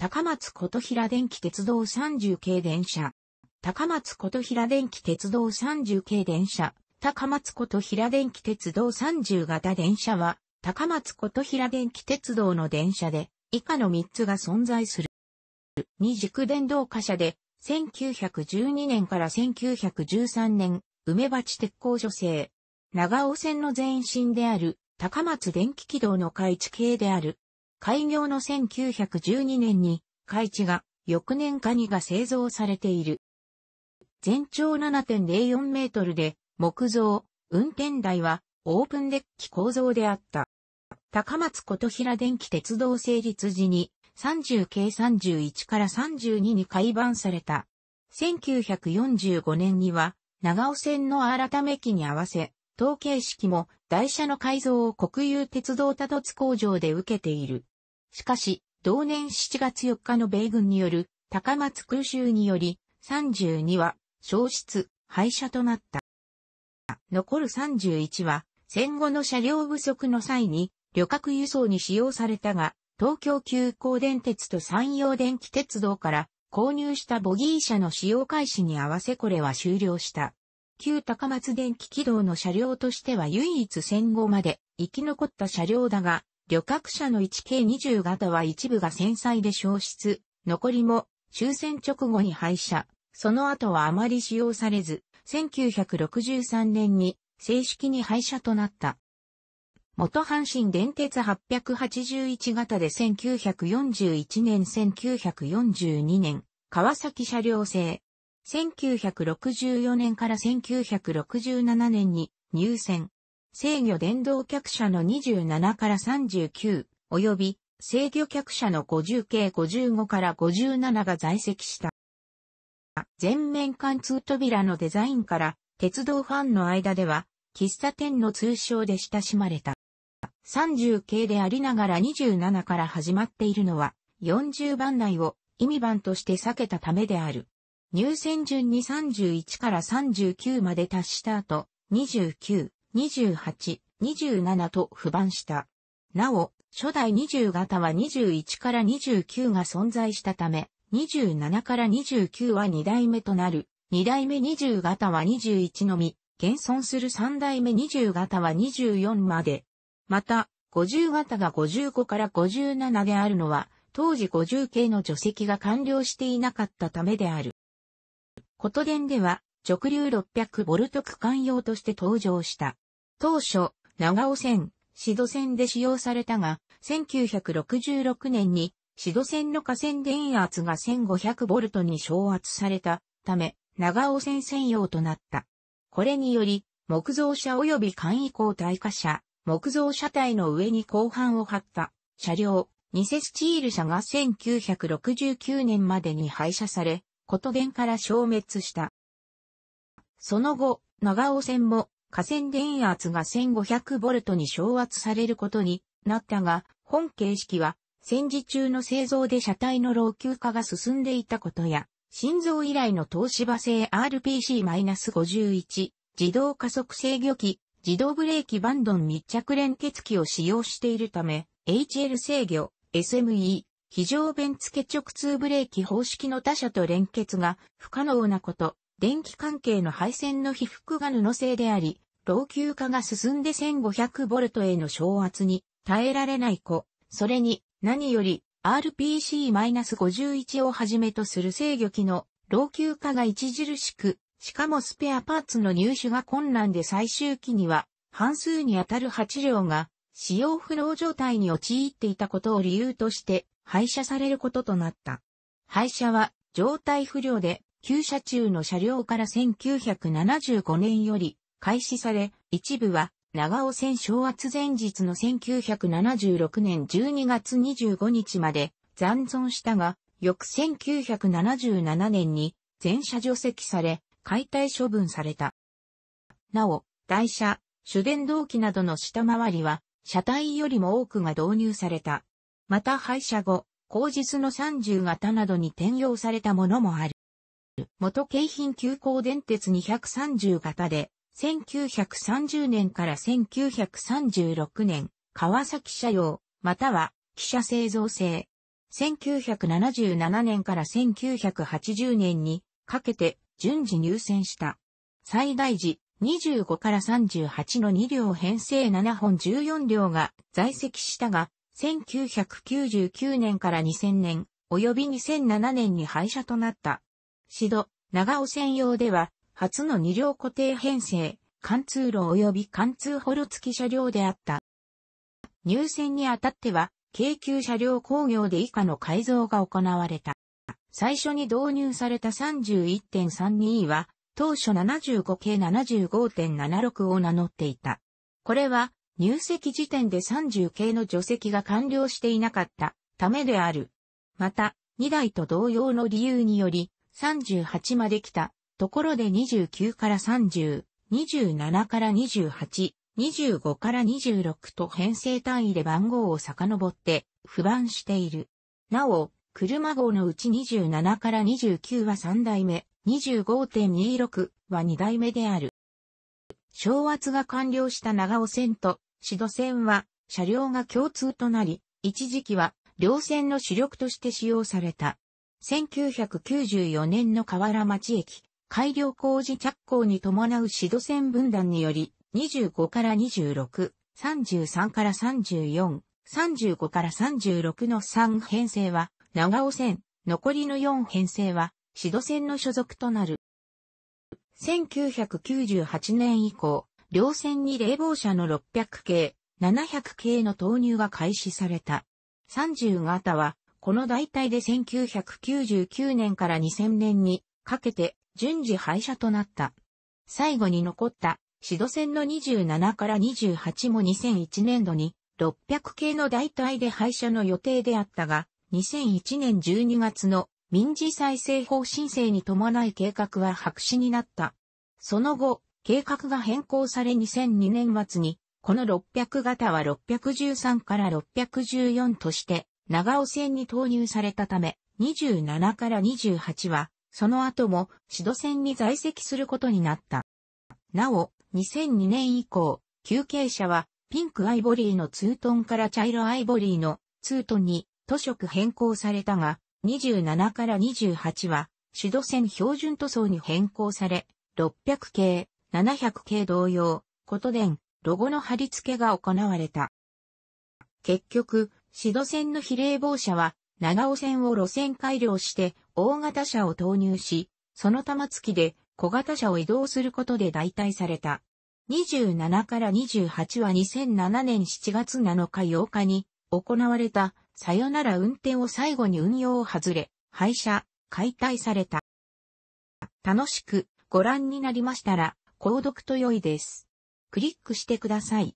高松琴平電気鉄道30系電車。高松琴平電気鉄道30系電車。高松琴平電気鉄道30型電車は、高松琴平電気鉄道の電車で、以下の3つが存在する。二軸電動貨車で、1912年から1913年、梅鉢鉄工所製。長尾線の前身である、高松電気軌道の開地系である、開業の1912年に、開地が、翌年カニが製造されている。全長7.04メートルで、木造、運転台は、オープンデッキ構造であった。高松琴平電気鉄道成立時に、30 k 31から32に改版された。1945年には、長尾線の改め期に合わせ、統計式も台車の改造を国有鉄道多度津工場で受けている。しかし、同年7月4日の米軍による高松空襲により、32は消失、廃車となった。残る31は、戦後の車両不足の際に、旅客輸送に使用されたが、東京急行電鉄と山陽電気鉄道から購入したボギー車の使用開始に合わせこれは終了した。旧高松電気軌道の車両としては唯一戦後まで生き残った車両だが、旅客車の 1K20 型は一部が繊細で消失、残りも終戦直後に廃車、その後はあまり使用されず、1963年に正式に廃車となった。元阪神電鉄881型で1941年1942年、川崎車両製、1964年から1967年に入選。制御電動客車の27から39、及び制御客車の50系55から57が在籍した。全面貫通扉のデザインから鉄道ファンの間では喫茶店の通称で親しまれた。30系でありながら27から始まっているのは40番内を意味番として避けたためである。入選順に31から39まで達した後、29、28、27と不番した。なお、初代20型は21から29が存在したため、27から29は2代目となる。2代目20型は21のみ、現存する3代目20型は24まで。また、50型が55から57であるのは、当時50系の除籍が完了していなかったためである。ことでんでは、直流6 0 0ト区間用として登場した。当初、長尾線、シド線で使用されたが、1966年に、シド線の下線電圧が1 5 0 0トに昇圧されたため、長尾線専用となった。これにより、木造車及び簡易交体化車、木造車体の上に後半を張った車両、ニセスチール車が1969年までに廃車され、ことから消滅した。その後、長尾線も河川電圧が 1500V に昇圧されることになったが、本形式は戦時中の製造で車体の老朽化が進んでいたことや、心臓以来の東芝製 RPC-51 自動加速制御機、自動ブレーキバンドン密着連結機を使用しているため、HL 制御、SME、非常弁付直通ブレーキ方式の他車と連結が不可能なこと、電気関係の配線の被覆が布製であり、老朽化が進んで 1500V への昇圧に耐えられない子、それに何より RPC-51 をはじめとする制御機の老朽化が著しく、しかもスペアパーツの入手が困難で最終期には半数にあたる8両が使用不能状態に陥っていたことを理由として廃車されることとなった。廃車は状態不良で、旧車中の車両から1975年より開始され、一部は長尾線昭圧前日の1976年12月25日まで残存したが、翌1977年に全車除籍され、解体処分された。なお、台車、主電動機などの下回りは、車体よりも多くが導入された。また廃車後、後日の30型などに転用されたものもある。元京浜急行電鉄230型で、1930年から1936年、川崎車用、または、汽車製造製。1977年から1980年にかけて順次入選した。最大時25から38の2両編成7本14両が在籍したが、1999年から2000年、及び2007年に廃車となった。シド、長尾専用では、初の二両固定編成、貫通路及び貫通ホロ付き車両であった。入線にあたっては、京急車両工業で以下の改造が行われた。最初に導入された 31.32E は、当初75系75.76を名乗っていた。これは、入籍時点で30系の除籍が完了していなかったためである。また、2代と同様の理由により、38まで来たところで29から30、27から28、25から26と編成単位で番号を遡って不番している。なお、車号のうち27から29は3代目、25.26は2代目である。昭圧が完了した長尾線とシド線は車両が共通となり、一時期は両線の主力として使用された。1994年の河原町駅、改良工事着工に伴うシド線分断により、25から26、33から34、35から36の3編成は、長尾線、残りの4編成は、シド線の所属となる。1998年以降、両線に冷房車の600系、700系の投入が開始された。30型は、この代替で1999年から2000年にかけて順次廃車となった。最後に残ったシド線の27から28も2001年度に600系の代替で廃車の予定であったが、2001年12月の民事再生法申請に伴い計画は白紙になった。その後、計画が変更され2002年末に、この600型は613から614として、長尾線に投入されたため、27から28は、その後も、指導線に在籍することになった。なお、2002年以降、休憩車は、ピンクアイボリーのツートンから茶色アイボリーのツートンに、塗色変更されたが、27から28は、指導線標準塗装に変更され、600系、700系同様、ことでん、ロゴの貼り付けが行われた。結局、シド線の比例防車は、長尾線を路線改良して大型車を投入し、その玉付きで小型車を移動することで代替された。27から28は2007年7月7日8日に行われたさよなら運転を最後に運用を外れ、廃車、解体された。楽しくご覧になりましたら、購読と良いです。クリックしてください。